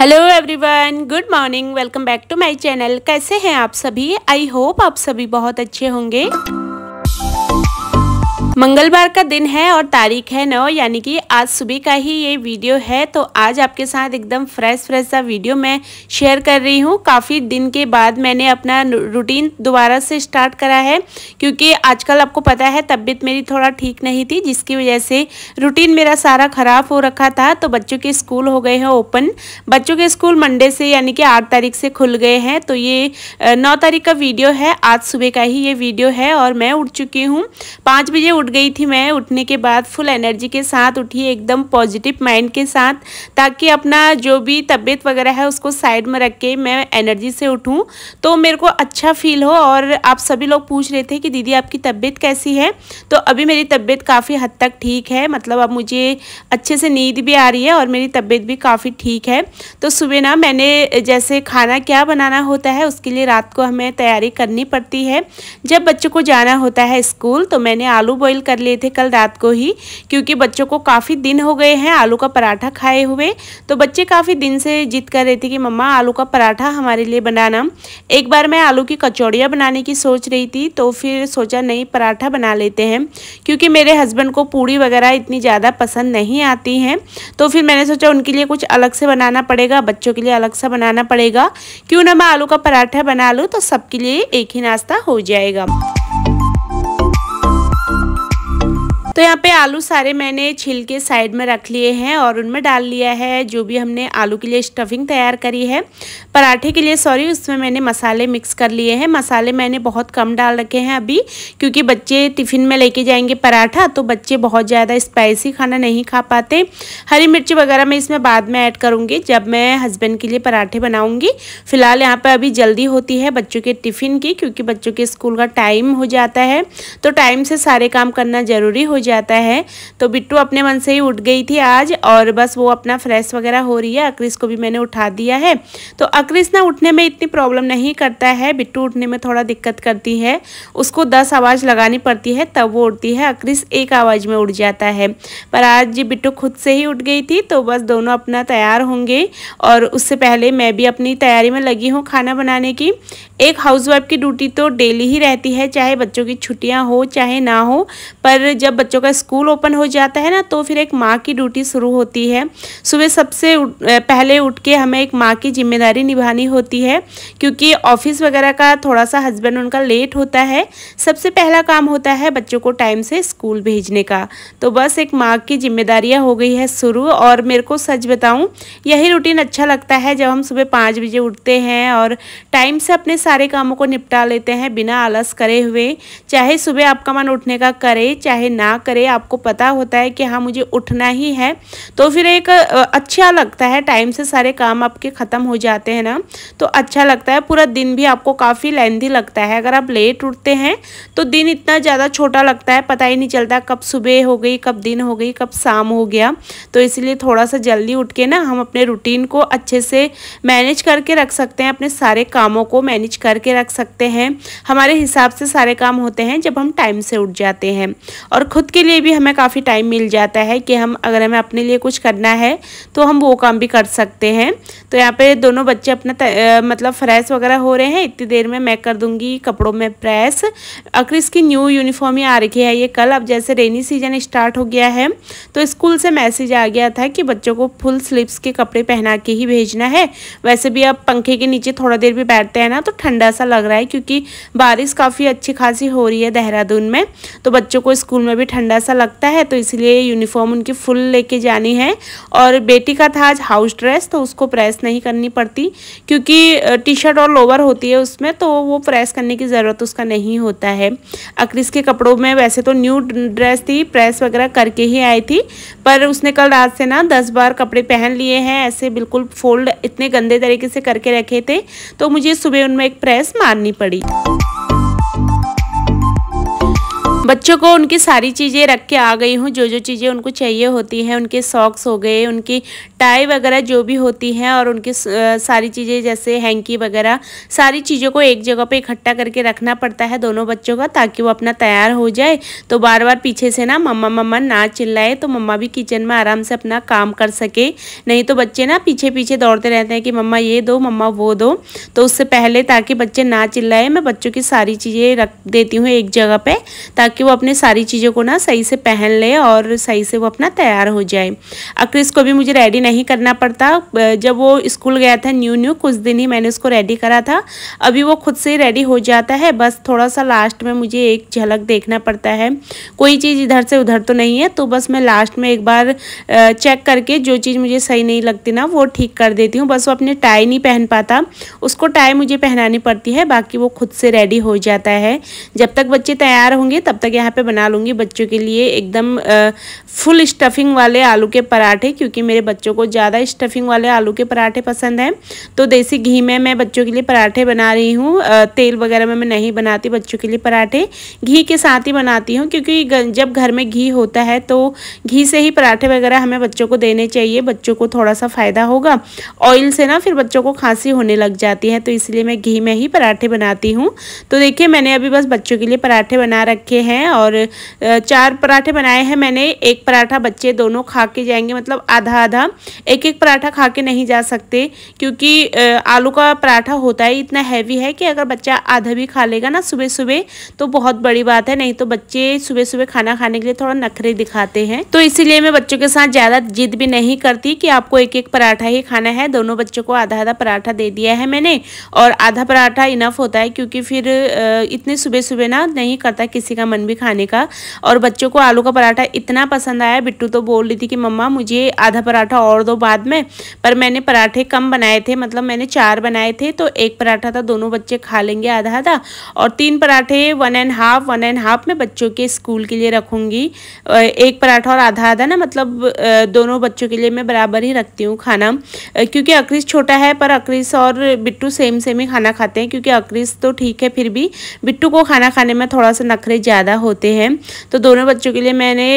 hello everyone good morning welcome back to my channel कैसे हैं आप सभी आई होप आप सभी बहुत अच्छे होंगे मंगलवार का दिन है और तारीख है नौ यानी कि आज सुबह का ही ये वीडियो है तो आज आपके साथ एकदम फ्रेश फ्रेश सा वीडियो मैं शेयर कर रही हूँ काफ़ी दिन के बाद मैंने अपना रूटीन दोबारा से स्टार्ट करा है क्योंकि आजकल आपको पता है तबीयत मेरी थोड़ा ठीक नहीं थी जिसकी वजह से रूटीन मेरा सारा ख़राब हो रखा था तो बच्चों के स्कूल हो गए हैं ओपन बच्चों के स्कूल मंडे से यानी कि आठ तारीख से खुल गए हैं तो ये नौ तारीख का वीडियो है आज सुबह का ही ये वीडियो है और मैं उठ चुकी हूँ पाँच बजे उठ उठ गई थी मैं उठने के बाद फुल एनर्जी के साथ उठी एकदम पॉजिटिव माइंड के साथ ताकि अपना जो भी तबीयत वगैरह है उसको साइड में रख के मैं एनर्जी से उठूं तो मेरे को अच्छा फील हो और आप सभी लोग पूछ रहे थे कि दीदी आपकी तबीयत कैसी है तो अभी मेरी तबीयत काफ़ी हद तक ठीक है मतलब अब मुझे अच्छे से नींद भी आ रही है और मेरी तबीयत भी काफ़ी ठीक है तो सुबह ना मैंने जैसे खाना क्या बनाना होता है उसके लिए रात को हमें तैयारी करनी पड़ती है जब बच्चों को जाना होता है स्कूल तो मैंने आलू बॉयल बॉईल कर लिए थे कल रात को ही क्योंकि बच्चों को काफ़ी दिन हो गए हैं आलू का पराठा खाए हुए तो बच्चे काफ़ी दिन से जिद कर रहे थे कि मम्मा आलू का पराठा हमारे लिए बनाना एक बार मैं आलू की कचौड़ियाँ बनाने की सोच रही थी तो फिर सोचा नहीं पराठा बना लेते हैं क्योंकि मेरे हस्बैंड को पूड़ी वगैरह इतनी ज़्यादा पसंद नहीं आती हैं तो फिर मैंने सोचा उनके लिए कुछ अलग से बनाना पड़ेगा बच्चों के लिए अलग सा बनाना पड़ेगा क्यों ना मैं आलू का पराठा बना लूँ तो सबके लिए एक ही नाश्ता हो जाएगा तो यहाँ पे आलू सारे मैंने छील के साइड में रख लिए हैं और उनमें डाल लिया है जो भी हमने आलू के लिए स्टफिंग तैयार करी है पराठे के लिए सॉरी उसमें मैंने मसाले मिक्स कर लिए हैं मसाले मैंने बहुत कम डाल रखे हैं अभी क्योंकि बच्चे टिफ़िन में लेके जाएंगे पराठा तो बच्चे बहुत ज़्यादा स्पाइसी खाना नहीं खा पाते हरी मिर्ची वगैरह मैं इसमें बाद में ऐड करूँगी जब मैं हस्बैंड के लिए पराठे बनाऊँगी फ़िलहाल यहाँ पर अभी जल्दी होती है बच्चों के टिफ़िन की क्योंकि बच्चों के स्कूल का टाइम हो जाता है तो टाइम से सारे काम करना ज़रूरी हो जाए जाता है तो बिट्टू अपने मन से ही उठ गई थी आज और बस वो अपना फ्रेश वगैरह हो रही है अक्रिस को भी मैंने उठा दिया है तो अक्रिस ना उठने में इतनी प्रॉब्लम नहीं करता है बिट्टू उठने में थोड़ा दिक्कत करती है उसको दस आवाज़ लगानी पड़ती है तब वो उठती है अक्रिस एक आवाज़ में उठ जाता है पर आज बिट्टू खुद से ही उठ गई थी तो बस दोनों अपना तैयार होंगे और उससे पहले मैं भी अपनी तैयारी में लगी हूँ खाना बनाने की एक हाउसवाइफ की ड्यूटी तो डेली ही रहती है चाहे बच्चों की छुट्टियाँ हो चाहे ना हो पर जब बच्चों का स्कूल ओपन हो जाता है ना तो फिर एक माँ की ड्यूटी शुरू होती है सुबह सबसे पहले उठ के हमें एक माँ की जिम्मेदारी निभानी होती है क्योंकि ऑफिस वगैरह का थोड़ा सा हस्बैंड उनका लेट होता है सबसे पहला काम होता है बच्चों को टाइम से स्कूल भेजने का तो बस एक माँ की जिम्मेदारियाँ हो गई है शुरू और मेरे को सच बताऊँ यही रूटीन अच्छा लगता है जब हम सुबह पाँच बजे उठते हैं और टाइम से अपने सारे कामों को निपटा लेते हैं बिना आलस करे हुए चाहे सुबह आपका मन उठने का करे चाहे ना करे आपको पता होता है कि हाँ मुझे उठना ही है तो फिर एक अच्छा लगता है टाइम से सारे काम आपके ख़त्म हो जाते हैं ना तो अच्छा लगता है पूरा दिन भी आपको काफ़ी लेंदी लगता है अगर आप लेट उठते हैं तो दिन इतना ज़्यादा छोटा लगता है पता ही नहीं चलता कब सुबह हो गई कब दिन हो गई कब शाम हो गया तो इसलिए थोड़ा सा जल्दी उठ के ना हम अपने रूटीन को अच्छे से मैनेज करके रख सकते हैं अपने सारे कामों को मैनेज करके रख सकते हैं हमारे हिसाब से सारे काम होते हैं जब हम टाइम से उठ जाते हैं और ख़ुद खुद के लिए भी हमें काफ़ी टाइम मिल जाता है कि हम अगर हमें अपने लिए कुछ करना है तो हम वो काम भी कर सकते हैं तो यहाँ पे दोनों बच्चे अपना आ, मतलब फ्रेश वगैरह हो रहे हैं इतनी देर में मैं कर दूँगी कपड़ों में प्रेस अक्रिस की न्यू यूनिफॉर्म ही आ रखी है ये कल अब जैसे रेनी सीजन स्टार्ट हो गया है तो स्कूल से मैसेज आ गया था कि बच्चों को फुल स्लीवस के कपड़े पहना के ही भेजना है वैसे भी अब पंखे के नीचे थोड़ा देर भी बैठते हैं ना तो ठंडा सा लग रहा है क्योंकि बारिश काफ़ी अच्छी खासी हो रही है देहरादून में तो बच्चों को स्कूल में भी ठंड ठंडा सा लगता है तो इसलिए यूनिफॉर्म उनकी फुल लेके जानी है और बेटी का था आज हाउस ड्रेस तो उसको प्रेस नहीं करनी पड़ती क्योंकि टी शर्ट और लोवर होती है उसमें तो वो प्रेस करने की ज़रूरत उसका नहीं होता है अक्रिस के कपड़ों में वैसे तो न्यू ड्रेस थी प्रेस वगैरह करके ही आई थी पर उसने कल रात से ना दस बार कपड़े पहन लिए हैं ऐसे बिल्कुल फोल्ड इतने गंदे तरीके से करके रखे थे तो मुझे सुबह उनमें एक प्रेस मारनी पड़ी बच्चों को उनकी सारी चीज़ें रख के आ गई हूँ जो जो चीज़ें उनको चाहिए होती हैं उनके सॉक्स हो गए उनकी टाई वगैरह जो भी होती हैं और उनकी सारी चीज़ें जैसे हैंकी वगैरह सारी चीज़ों को एक जगह पे इकट्ठा करके रखना पड़ता है दोनों बच्चों का ताकि वो अपना तैयार हो जाए तो बार बार पीछे से ना मम्मा मम्मा ना चिल्लाए तो मम्मा भी किचन में आराम से अपना काम कर सके नहीं तो बच्चे ना पीछे पीछे दौड़ते रहते हैं कि मम्मा ये दो मम्मा वो दो तो उससे पहले ताकि बच्चे ना चिल्लाए मैं बच्चों की सारी चीज़ें रख देती हूँ एक जगह पर ताकि ताकि वो अपने सारी चीज़ों को ना सही से पहन ले और सही से वो अपना तैयार हो जाए अक्रिस को भी मुझे रेडी नहीं करना पड़ता जब वो स्कूल गया था न्यू न्यू कुछ दिन ही मैंने उसको रेडी करा था अभी वो खुद से रेडी हो जाता है बस थोड़ा सा लास्ट में मुझे एक झलक देखना पड़ता है कोई चीज़ इधर से उधर तो नहीं है तो बस मैं लास्ट में एक बार चेक करके जो चीज़ मुझे सही नहीं लगती ना वो ठीक कर देती हूँ बस वो अपने टाई नहीं पहन पाता उसको टाई मुझे पहनानी पड़ती है बाकी वो खुद से रेडी हो जाता है जब तक बच्चे तैयार होंगे तब तक यहाँ पे बना लूँगी बच्चों के लिए एकदम फुल स्टफिंग वाले आलू के पराठे क्योंकि मेरे बच्चों को ज़्यादा स्टफिंग वाले आलू के पराठे पसंद हैं तो देसी घी में मैं बच्चों के लिए पराठे बना रही हूँ तेल वगैरह में मैं नहीं बनाती बच्चों के लिए पराठे घी के साथ ही बनाती हूँ क्योंकि जब घर में घी होता है तो घी से ही पराठे वगैरह हमें बच्चों को देने चाहिए बच्चों को थोड़ा सा फ़ायदा होगा ऑयल से ना फिर बच्चों को खांसी होने लग जाती है तो इसलिए मैं घी में ही पराठे बनाती हूँ तो देखिए मैंने अभी बस बच्चों के लिए पराठे बना रखे हैं हैं और चार पराठे बनाए हैं मैंने एक पराठा बच्चे दोनों खा के जाएंगे मतलब आधा आधा एक एक पराठा खा के नहीं जा सकते क्योंकि आलू का पराठा होता है इतना हैवी है कि अगर बच्चा आधा भी खा लेगा ना सुबह सुबह तो बहुत बड़ी बात है नहीं तो बच्चे सुबह सुबह खाना खाने के लिए थोड़ा नखरे दिखाते हैं तो इसीलिए मैं बच्चों के साथ ज़्यादा जिद भी नहीं करती कि आपको एक एक पराठा ही खाना है दोनों बच्चों को आधा आधा पराठा दे दिया है मैंने और आधा पराठा इनफ होता है क्योंकि फिर इतने सुबह सुबह ना नहीं करता किसी का मन मन भी खाने का और बच्चों को आलू का पराठा इतना पसंद आया बिट्टू तो बोल रही थी कि मम्मा मुझे आधा पराठा और दो बाद में पर मैंने पराठे कम बनाए थे मतलब मैंने चार बनाए थे तो एक पराठा था दोनों बच्चे खा लेंगे आधा आधा और तीन पराठे one and half one and half में बच्चों के स्कूल के लिए रखूँगी एक पराठा और आधा आधा ना मतलब दोनों बच्चों के लिए मैं बराबर ही रखती हूँ खाना क्योंकि अक्रिस छोटा है पर अक्रिस और बिट्टू सेम सेम ही खाना खाते हैं क्योंकि अक्रिस तो ठीक है फिर भी बिट्टू को खाना खाने में थोड़ा सा नखरे ज़्यादा ज़्यादा होते हैं तो दोनों बच्चों के लिए मैंने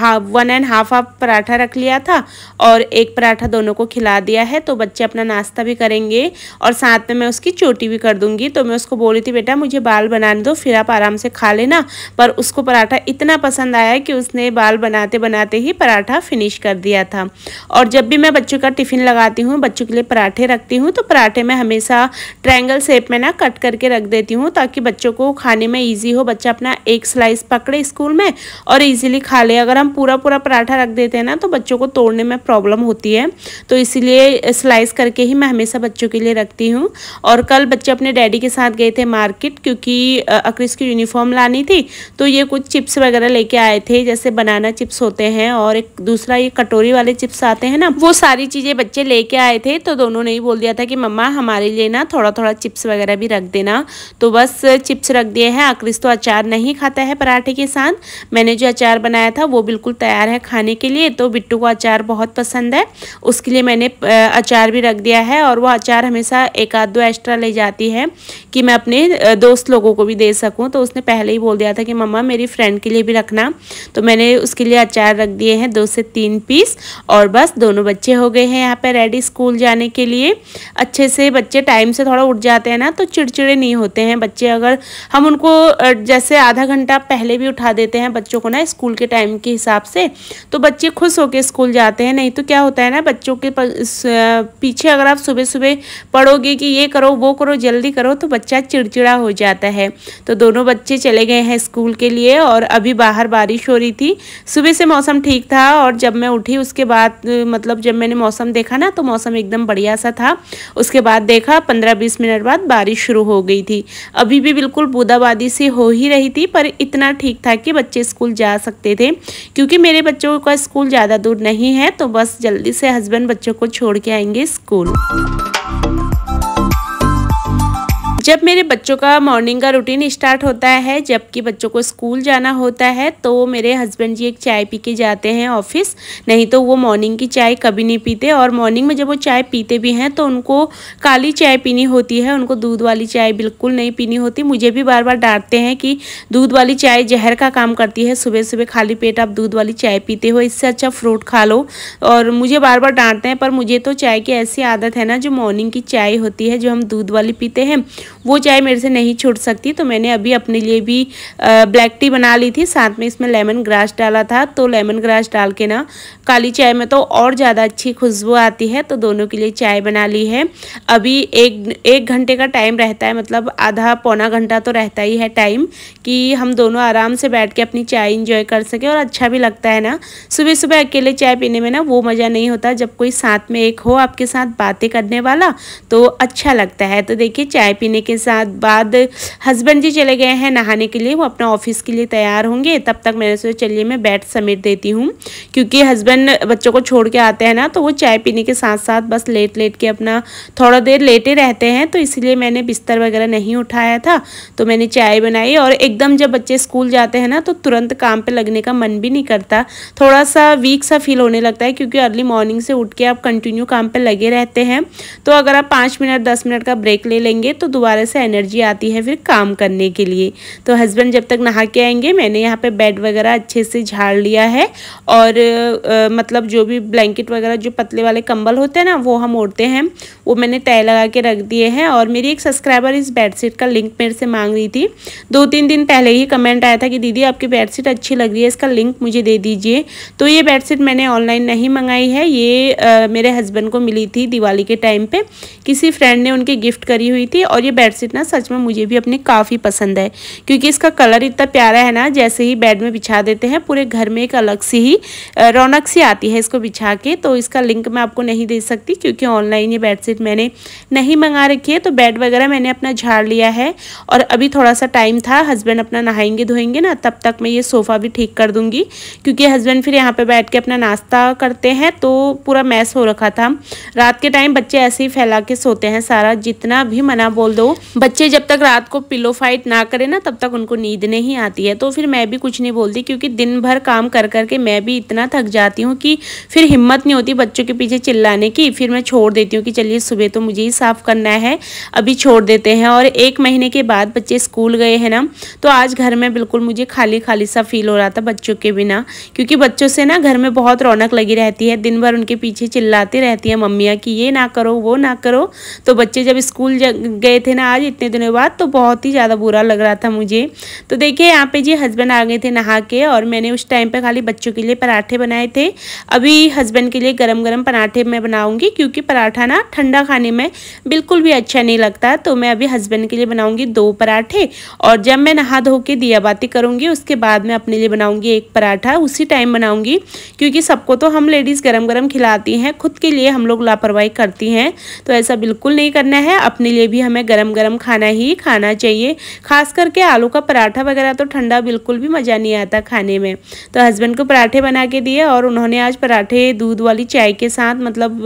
half one and half half पराठा रख लिया था और एक पराठा दोनों को खिला दिया है तो बच्चे अपना नाश्ता भी करेंगे और साथ में मैं उसकी चोटी भी कर दूँगी तो मैं उसको बोली थी बेटा मुझे बाल बनाने दो फिर आप आराम से खा लेना पर उसको पराठा इतना पसंद आया कि उसने बाल बनाते बनाते ही पराठा फिनिश कर दिया था और जब भी मैं बच्चों का टिफ़िन लगाती हूँ बच्चों के लिए पराठे रखती हूँ तो पराठे मैं हमेशा ट्रायंगल शेप में ना कट करके रख देती हूँ ताकि बच्चों को खाने में ईजी हो बच्चा अपना एक स्लाइस पकड़े स्कूल में और इजीली खा ले अगर हम पूरा पूरा पराठा रख देते हैं ना तो बच्चों को तोड़ने में प्रॉब्लम होती है तो इसीलिए स्लाइस करके ही मैं हमेशा बच्चों के लिए रखती हूँ और कल बच्चे अपने डैडी के साथ गए थे मार्केट क्योंकि अक्रिस की यूनिफॉर्म लानी थी तो ये कुछ चिप्स वगैरह लेके आए थे जैसे बनाना चिप्स होते हैं और एक दूसरा ये कटोरी वाले चिप्स आते हैं ना वो सारी चीज़ें बच्चे लेके आए थे तो दोनों ने ही बोल दिया था कि मम्मा हमारे लिए ना थोड़ा थोड़ा चिप्स वगैरह भी रख देना तो बस चिप्स रख दिए हैं अक्रिस तो अचार नहीं खाता है पराठे के साथ मैंने जो अचार बनाया था वो बिल्कुल तैयार है खाने के लिए तो बिट्टू को अचार बहुत पसंद है उसके लिए मैंने अचार भी रख दिया है और वो अचार हमेशा एक आध दो एक्स्ट्रा ले जाती है कि मैं अपने दोस्त लोगों को भी दे सकूँ तो उसने पहले ही बोल दिया था कि मम्मा मेरी फ्रेंड के लिए भी रखना तो मैंने उसके लिए अचार रख दिए हैं दो से तीन पीस और बस दोनों बच्चे हो गए हैं यहाँ पर रेडी स्कूल जाने के लिए अच्छे से बच्चे टाइम से थोड़ा उठ जाते हैं ना तो चिड़चिड़े नहीं होते हैं बच्चे अगर हम उनको जैसे आधा आधा घंटा पहले भी उठा देते हैं बच्चों को ना स्कूल के टाइम के हिसाब से तो बच्चे खुश होकर स्कूल जाते हैं नहीं तो क्या होता है ना बच्चों के पीछे अगर आप सुबह सुबह पढ़ोगे कि ये करो वो करो जल्दी करो तो बच्चा चिड़चिड़ा हो जाता है तो दोनों बच्चे चले गए हैं स्कूल के लिए और अभी बाहर बारिश हो रही थी सुबह से मौसम ठीक था और जब मैं उठी उसके बाद मतलब जब मैंने मौसम देखा ना तो मौसम एकदम बढ़िया सा था उसके बाद देखा पंद्रह बीस मिनट बाद बारिश शुरू हो गई थी अभी भी बिल्कुल बूंदाबादी से हो ही रही थी पर इतना ठीक था कि बच्चे स्कूल जा सकते थे क्योंकि मेरे बच्चों का स्कूल ज़्यादा दूर नहीं है तो बस जल्दी से हस्बैंड बच्चों को छोड़ के आएंगे स्कूल जब मेरे बच्चों का मॉर्निंग का रूटीन स्टार्ट होता है जबकि बच्चों को स्कूल जाना होता है तो मेरे हस्बैंड जी एक चाय पी के जाते हैं ऑफिस नहीं तो वो मॉर्निंग की चाय कभी नहीं पीते और मॉर्निंग में जब वो चाय पीते भी हैं तो उनको काली चाय पीनी होती है उनको दूध वाली चाय बिल्कुल नहीं पीनी होती मुझे भी बार बार डांटते हैं कि दूध वाली चाय जहर का काम करती है सुबह सुबह खाली पेट आप दूध वाली चाय पीते हो इससे अच्छा फ्रूट खा लो और मुझे बार बार डांटते हैं पर मुझे तो चाय की ऐसी आदत है ना जो मॉर्निंग की चाय होती है जो हम दूध वाली पीते हैं वो चाय मेरे से नहीं छूट सकती तो मैंने अभी अपने लिए भी ब्लैक टी बना ली थी साथ में इसमें लेमन ग्रास डाला था तो लेमन ग्रास डाल के ना काली चाय में तो और ज़्यादा अच्छी खुशबू आती है तो दोनों के लिए चाय बना ली है अभी एक एक घंटे का टाइम रहता है मतलब आधा पौना घंटा तो रहता ही है टाइम कि हम दोनों आराम से बैठ के अपनी चाय इंजॉय कर सकें और अच्छा भी लगता है ना सुबह सुबह अकेले चाय पीने में ना वो मज़ा नहीं होता जब कोई साथ में एक हो आपके साथ बातें करने वाला तो अच्छा लगता है तो देखिए चाय पीने के के साथ बाद हस्बैंड जी चले गए हैं नहाने के लिए वो अपना ऑफिस के लिए तैयार होंगे तब तक मैंने सोचा चलिए मैं बैट समेट देती हूँ क्योंकि हस्बैंड बच्चों को छोड़ के आते हैं ना तो वो चाय पीने के साथ साथ बस लेट लेट के अपना थोड़ा देर लेटे रहते हैं तो इसलिए मैंने बिस्तर वगैरह नहीं उठाया था तो मैंने चाय बनाई और एकदम जब बच्चे स्कूल जाते हैं ना तो तुरंत काम पर लगने का मन भी नहीं करता थोड़ा सा वीक सा फील होने लगता है क्योंकि अर्ली मॉर्निंग से उठ के आप कंटिन्यू काम पर लगे रहते हैं तो अगर आप पाँच मिनट दस मिनट का ब्रेक ले लेंगे तो दोबारा तरह से एनर्जी आती है फिर काम करने के लिए तो हस्बैंड जब तक नहा के आएंगे मैंने यहाँ पे बेड वगैरह अच्छे से झाड़ लिया है और आ, मतलब जो भी ब्लैंकेट वगैरह जो पतले वाले कंबल होते हैं ना वो हम ओढ़ते हैं वो मैंने तय लगा के रख दिए हैं और मेरी एक सब्सक्राइबर इस बेडशीट का लिंक मेरे से मांग रही थी दो तीन दिन पहले ही कमेंट आया था कि दीदी आपकी बेडशीट अच्छी लग रही है इसका लिंक मुझे दे दीजिए तो ये बेडशीट मैंने ऑनलाइन नहीं मंगाई है ये मेरे हस्बैंड को मिली थी दिवाली के टाइम पर किसी फ्रेंड ने उनकी गिफ्ट करी हुई थी और ये बेड बेडशीट ना सच में मुझे भी अपनी काफ़ी पसंद है क्योंकि इसका कलर इतना प्यारा है ना जैसे ही बेड में बिछा देते हैं पूरे घर में एक अलग सी ही रौनक सी आती है इसको बिछा के तो इसका लिंक मैं आपको नहीं दे सकती क्योंकि ऑनलाइन ये बेडशीट मैंने नहीं मंगा रखी है तो बेड वगैरह मैंने अपना झाड़ लिया है और अभी थोड़ा सा टाइम था हस्बैंड अपना नहाएंगे धोएंगे ना तब तक मैं ये सोफ़ा भी ठीक कर दूँगी क्योंकि हस्बैंड फिर यहाँ पर बैठ के अपना नाश्ता करते हैं तो पूरा मैस हो रखा था रात के टाइम बच्चे ऐसे ही फैला के सोते हैं सारा जितना भी मना बोल दो बच्चे जब तक रात को पिलो फाइट ना करें ना तब तक उनको नींद नहीं आती है तो फिर मैं भी कुछ नहीं बोलती क्योंकि दिन भर काम कर करके मैं भी इतना थक जाती हूँ कि फिर हिम्मत नहीं होती बच्चों के पीछे चिल्लाने की फिर मैं छोड़ देती हूँ कि चलिए सुबह तो मुझे ही साफ़ करना है अभी छोड़ देते हैं और एक महीने के बाद बच्चे स्कूल गए हैं ना तो आज घर में बिल्कुल मुझे खाली खाली सा फील हो रहा था बच्चों के बिना क्योंकि बच्चों से ना घर में बहुत रौनक लगी रहती है दिन भर उनके पीछे चिल्लाती रहती है मम्मियाँ कि ये ना करो वो ना करो तो बच्चे जब स्कूल गए थे ना ना आज इतने दिनों बाद तो बहुत ही ज़्यादा बुरा लग रहा था मुझे तो देखिए यहाँ पे जी हस्बैंड आ गए थे नहा के और मैंने उस टाइम पे खाली बच्चों के लिए पराठे बनाए थे अभी हस्बैंड के लिए गरम गरम पराठे मैं बनाऊँगी क्योंकि पराठा ना ठंडा खाने में बिल्कुल भी अच्छा नहीं लगता तो मैं अभी हस्बैंड के लिए बनाऊँगी दो पराठे और जब मैं नहा धो के दिया बाती करूँगी उसके बाद मैं अपने लिए बनाऊँगी एक पराठा उसी टाइम बनाऊँगी क्योंकि सबको तो हम लेडीज़ गर्म गर्म खिलाती हैं खुद के लिए हम लोग लापरवाही करती हैं तो ऐसा बिल्कुल नहीं करना है अपने लिए भी हमें गर्म गरम खाना ही खाना चाहिए खास करके आलू का पराठा वगैरह तो ठंडा बिल्कुल भी मज़ा नहीं आता खाने में तो हस्बैंड को पराठे बना के दिए और उन्होंने आज पराठे दूध वाली चाय के साथ मतलब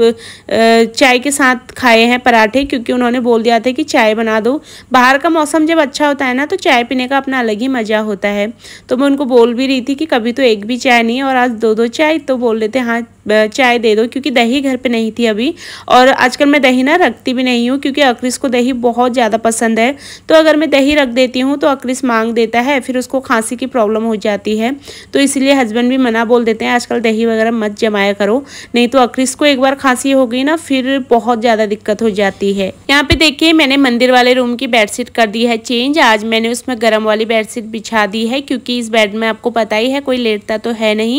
चाय के साथ खाए हैं पराठे क्योंकि उन्होंने बोल दिया था कि चाय बना दो बाहर का मौसम जब अच्छा होता है ना तो चाय पीने का अपना अलग ही मज़ा होता है तो मैं उनको बोल भी रही थी कि कभी तो एक भी चाय नहीं और आज दो दो चाय तो बोल रहे थे हाँ चाय दे दो क्योंकि दही घर पे नहीं थी अभी और आजकल मैं दही ना रखती भी नहीं हूँ क्योंकि अक्रिस को दही बहुत ज़्यादा पसंद है तो अगर मैं दही रख देती हूँ तो अक्रिस मांग देता है फिर उसको खांसी की प्रॉब्लम हो जाती है तो इसलिए हस्बैंड भी मना बोल देते हैं आजकल दही वगैरह मत जमाया करो नहीं तो अक्रिस को एक बार खांसी हो गई ना फिर बहुत ज़्यादा दिक्कत हो जाती है यहाँ पे देखिए मैंने मंदिर वाले रूम की बेडशीट कर दी है चेंज आज मैंने उसमें गर्म वाली बेडशीट बिछा दी है क्योंकि इस बेड में आपको पता ही है कोई लेटता तो है नहीं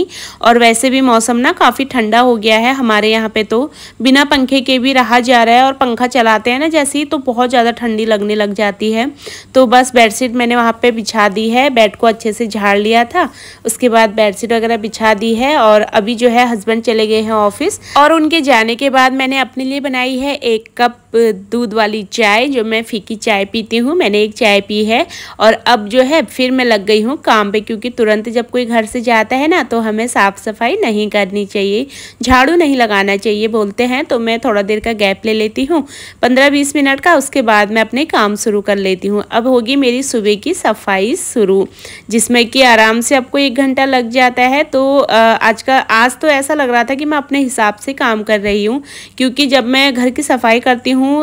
और वैसे भी मौसम ना काफ़ी ठंडा हो गया है हमारे यहाँ पे तो बिना पंखे के भी रहा जा रहा है और पंखा चलाते हैं ना जैसे ही तो बहुत ज़्यादा ठंडी लगने लग जाती है तो बस बेडशीट मैंने वहाँ पे बिछा दी है बेड को अच्छे से झाड़ लिया था उसके बाद बेडशीट वगैरह बिछा दी है और अभी जो है हस्बैंड चले गए हैं ऑफिस और उनके जाने के बाद मैंने अपने लिए बनाई है एक कप दूध वाली चाय जो मैं फीकी चाय पीती हूँ मैंने एक चाय पी है और अब जो है फिर मैं लग गई हूँ काम पे क्योंकि तुरंत जब कोई घर से जाता है ना तो हमें साफ़ सफाई नहीं करनी चाहिए झाड़ू नहीं लगाना चाहिए बोलते हैं तो मैं थोड़ा देर का गैप ले लेती हूँ पंद्रह बीस मिनट का उसके बाद मैं मैं अपने काम शुरू कर लेती हूँ अब होगी मेरी सुबह की सफाई शुरू जिसमें कि आराम से आपको एक घंटा लग जाता है तो आज का आज तो ऐसा लग रहा था कि मैं अपने हिसाब से काम कर रही हूँ क्योंकि जब मैं घर की सफाई करती हूँ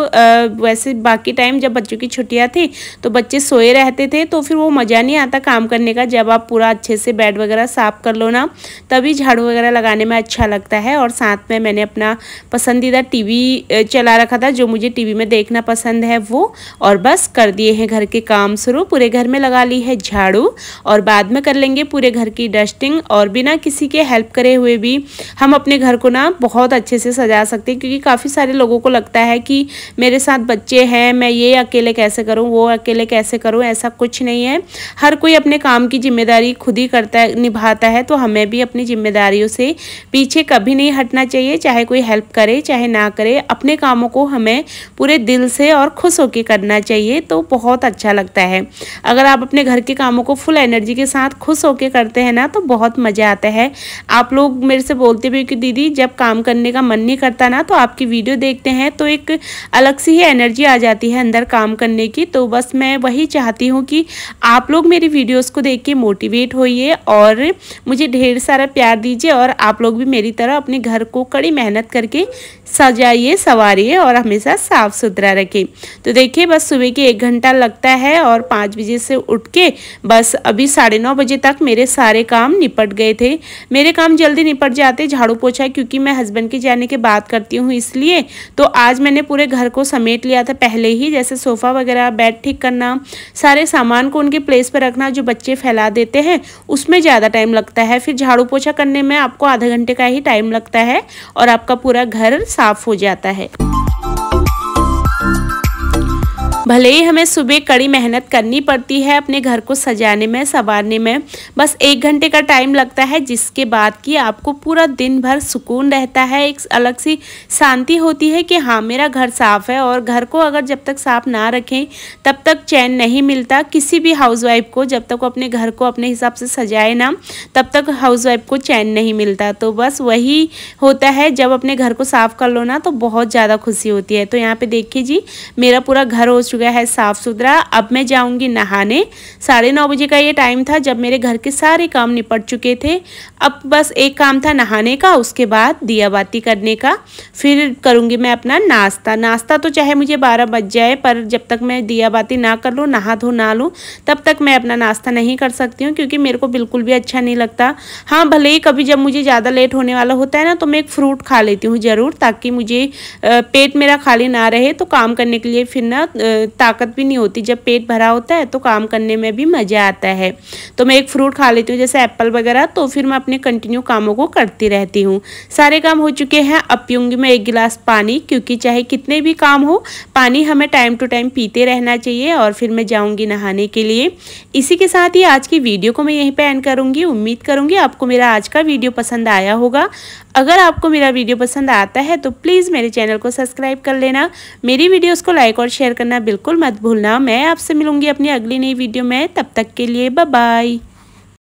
वैसे बाकी टाइम जब बच्चों की छुट्टियाँ थी तो बच्चे सोए रहते थे तो फिर वो मज़ा नहीं आता काम करने का जब आप पूरा अच्छे से बेड वगैरह साफ़ कर लो ना तभी झाड़ू वगैरह लगाने में अच्छा लगता है और साथ में मैंने अपना पसंदीदा टीवी चला रखा था जो मुझे टीवी में देखना पसंद है वो और बस कर दिए हैं घर के काम शुरू पूरे घर में लगा ली है झाड़ू और बाद में कर लेंगे पूरे घर की डस्टिंग और बिना किसी के हेल्प करे हुए भी हम अपने घर को ना बहुत अच्छे से सजा सकते हैं क्योंकि काफ़ी सारे लोगों को लगता है कि मेरे साथ बच्चे हैं मैं ये अकेले कैसे करूँ वो अकेले कैसे करूँ ऐसा कुछ नहीं है हर कोई अपने काम की जिम्मेदारी खुद ही करता है निभाता है तो हमें भी अपनी जिम्मेदारियों से पीछे कभी नहीं हटना चाहिए चाहे कोई हेल्प करे चाहे ना करे अपने कामों को हमें पूरे दिल से और खुश होकर के करना चाहिए तो बहुत अच्छा लगता है अगर आप अपने घर के कामों को फुल एनर्जी के साथ खुश होकर करते हैं ना तो बहुत मज़ा आता है आप लोग मेरे से बोलते भी कि दीदी जब काम करने का मन नहीं करता ना तो आपकी वीडियो देखते हैं तो एक अलग सी ही एनर्जी आ जाती है अंदर काम करने की तो बस मैं वही चाहती हूँ कि आप लोग मेरी वीडियोज़ को देख के मोटिवेट होइए और मुझे ढेर सारा प्यार दीजिए और आप लोग भी मेरी तरह अपने घर को कड़ी मेहनत करके सजाइए संवारिए और हमेशा साफ़ सुथरा रखें तो देखिए देखिए बस सुबह के एक घंटा लगता है और पाँच बजे से उठ के बस अभी साढ़े नौ बजे तक मेरे सारे काम निपट गए थे मेरे काम जल्दी निपट जाते झाड़ू पोछा क्योंकि मैं हस्बैंड के जाने के बात करती हूँ इसलिए तो आज मैंने पूरे घर को समेट लिया था पहले ही जैसे सोफ़ा वगैरह बेड ठीक करना सारे सामान को उनके प्लेस पर रखना जो बच्चे फैला देते हैं उसमें ज़्यादा टाइम लगता है फिर झाड़ू पोछा करने में आपको आधा घंटे का ही टाइम लगता है और आपका पूरा घर साफ़ हो जाता है भले ही हमें सुबह कड़ी मेहनत करनी पड़ती है अपने घर को सजाने में संवारने में बस एक घंटे का टाइम लगता है जिसके बाद कि आपको पूरा दिन भर सुकून रहता है एक अलग सी शांति होती है कि हाँ मेरा घर साफ़ है और घर को अगर जब तक साफ़ ना रखें तब तक चैन नहीं मिलता किसी भी हाउसवाइफ को जब तक वो अपने घर को अपने हिसाब से सजाए ना तब तक हाउसवाइफ को चैन नहीं मिलता तो बस वही होता है जब अपने घर को साफ़ कर लो ना तो बहुत ज़्यादा खुशी होती है तो यहाँ पे देखिए जी मेरा पूरा घर हो चुका चुका है साफ़ सुथरा अब मैं जाऊँगी नहाने साढ़े नौ बजे का ये टाइम था जब मेरे घर के सारे काम निपट चुके थे अब बस एक काम था नहाने का उसके बाद दिया बाती करने का फिर करूँगी मैं अपना नाश्ता नाश्ता तो चाहे मुझे बारह बज जाए पर जब तक मैं दिया बाती ना कर लूँ नहा धो ना लूँ तब तक मैं अपना नाश्ता नहीं कर सकती हूँ क्योंकि मेरे को बिल्कुल भी अच्छा नहीं लगता हाँ भले ही कभी जब मुझे ज़्यादा लेट होने वाला होता है ना तो मैं एक फ्रूट खा लेती हूँ ज़रूर ताकि मुझे पेट मेरा खाली ना रहे तो काम करने के लिए फिर ना ताकत भी नहीं होती जब पेट भरा होता है तो काम करने में भी मज़ा आता है तो मैं एक फ्रूट खा लेती हूँ जैसे एप्पल वगैरह तो फिर मैं अपने कंटिन्यू कामों को करती रहती हूँ सारे काम हो चुके हैं अब पीऊँगी मैं एक गिलास पानी क्योंकि चाहे कितने भी काम हो पानी हमें टाइम टू टाइम पीते रहना चाहिए और फिर मैं जाऊँगी नहाने के लिए इसी के साथ ही आज की वीडियो को मैं यहीं पर एंड करूँगी उम्मीद करूँगी आपको मेरा आज का वीडियो पसंद आया होगा अगर आपको मेरा वीडियो पसंद आता है तो प्लीज़ मेरे चैनल को सब्सक्राइब कर लेना मेरी वीडियोज़ को लाइक और शेयर करना बिल्कुल बिल्कुल मत भूलना मैं आपसे मिलूंगी अपनी अगली नई वीडियो में तब तक के लिए बाय